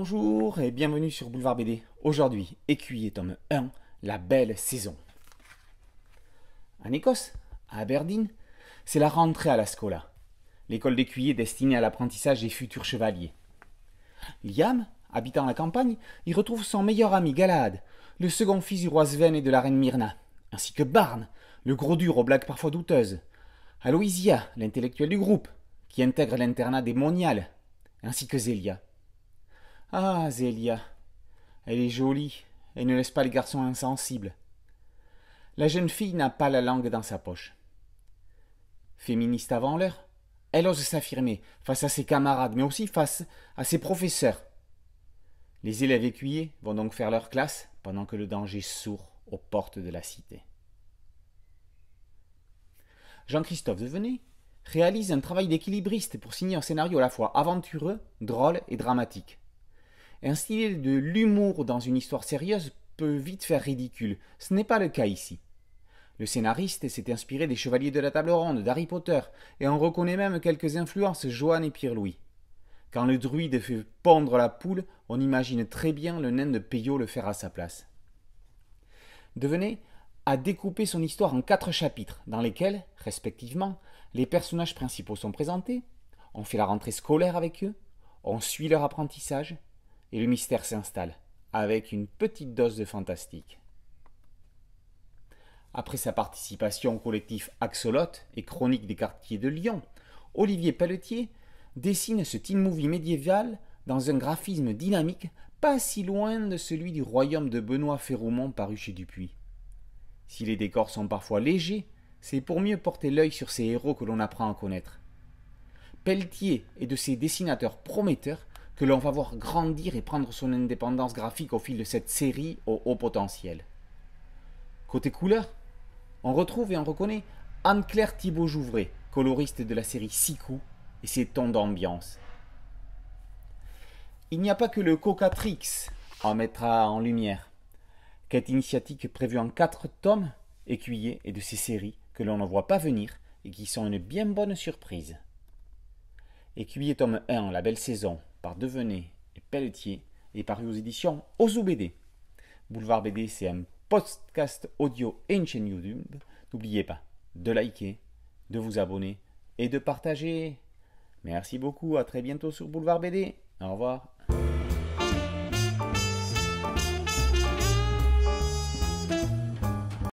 Bonjour et bienvenue sur Boulevard BD. Aujourd'hui, Écuyer tome 1, La belle saison. En Écosse, à Aberdeen, c'est la rentrée à la Scola, l'école d'écuyer destinée à l'apprentissage des futurs chevaliers. Liam, habitant la campagne, y retrouve son meilleur ami Galad, le second fils du roi Sven et de la reine Myrna, ainsi que Barn, le gros dur aux blagues parfois douteuses, Aloysia, l'intellectuel du groupe, qui intègre l'internat démonial, ainsi que Zélia, ah, Zélia. Elle est jolie et ne laisse pas les garçons insensibles. La jeune fille n'a pas la langue dans sa poche. Féministe avant l'heure, elle ose s'affirmer face à ses camarades, mais aussi face à ses professeurs. Les élèves écuyers vont donc faire leur classe pendant que le danger sourd aux portes de la cité. Jean-Christophe devenez réalise un travail d'équilibriste pour signer un scénario à la fois aventureux, drôle et dramatique style de l'humour dans une histoire sérieuse peut vite faire ridicule. Ce n'est pas le cas ici. Le scénariste s'est inspiré des Chevaliers de la Table Ronde, d'Harry Potter, et on reconnaît même quelques influences Joanne et Pierre-Louis. Quand le druide fait pendre la poule, on imagine très bien le nain de Peyo le faire à sa place. Devenez à découpé son histoire en quatre chapitres, dans lesquels, respectivement, les personnages principaux sont présentés, on fait la rentrée scolaire avec eux, on suit leur apprentissage, et le mystère s'installe, avec une petite dose de fantastique. Après sa participation au collectif Axolot et Chronique des quartiers de Lyon, Olivier Pelletier dessine ce teen movie médiéval dans un graphisme dynamique pas si loin de celui du royaume de Benoît Ferroumont paru chez Dupuis. Si les décors sont parfois légers, c'est pour mieux porter l'œil sur ces héros que l'on apprend à connaître. Pelletier est de ces dessinateurs prometteurs que l'on va voir grandir et prendre son indépendance graphique au fil de cette série au haut potentiel. Côté couleur, on retrouve et on reconnaît Anne-Claire Thibault-Jouvray, coloriste de la série Six Coups et ses tons d'ambiance. Il n'y a pas que le Cocatrix en mettra en lumière. Quête initiatique prévue en quatre tomes, Écuyer et de ces séries que l'on ne voit pas venir et qui sont une bien bonne surprise. Écuyer tome 1, la belle saison, par Devenet et Pelletier et paru aux éditions Ozu BD. Boulevard BD, c'est un podcast audio et une chaîne YouTube. N'oubliez pas de liker, de vous abonner et de partager. Merci beaucoup, à très bientôt sur Boulevard BD. Au revoir.